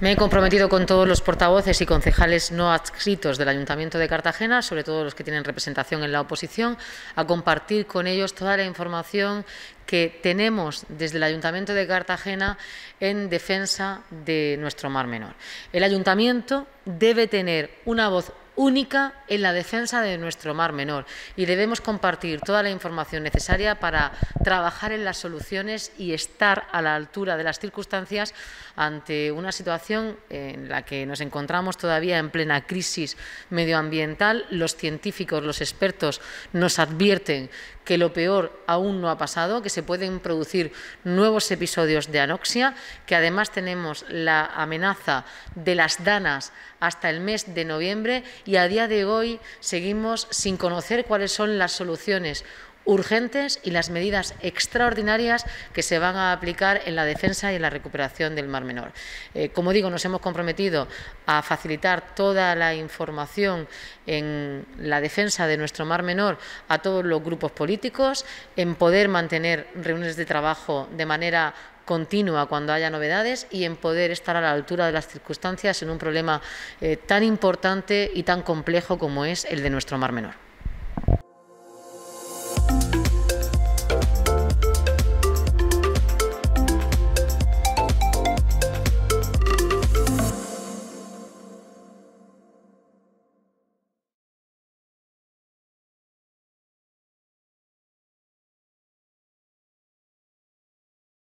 Me he comprometido con todos los portavoces y concejales no adscritos del Ayuntamiento de Cartagena, sobre todo los que tienen representación en la oposición, a compartir con ellos toda la información que tenemos desde el Ayuntamiento de Cartagena en defensa de nuestro Mar Menor. El Ayuntamiento debe tener una voz única en la defensa de nuestro mar menor y debemos compartir toda la información necesaria para trabajar en las soluciones y estar a la altura de las circunstancias ante una situación en la que nos encontramos todavía en plena crisis medioambiental. Los científicos, los expertos nos advierten que lo peor aún no ha pasado, que se pueden producir nuevos episodios de anoxia, que además tenemos la amenaza de las danas hasta el mes de noviembre y a día de hoy seguimos sin conocer cuáles son las soluciones urgentes y las medidas extraordinarias que se van a aplicar en la defensa y en la recuperación del Mar Menor. Eh, como digo, nos hemos comprometido a facilitar toda la información en la defensa de nuestro Mar Menor a todos los grupos políticos, en poder mantener reuniones de trabajo de manera continua cuando haya novedades y en poder estar a la altura de las circunstancias en un problema eh, tan importante y tan complejo como es el de nuestro Mar Menor.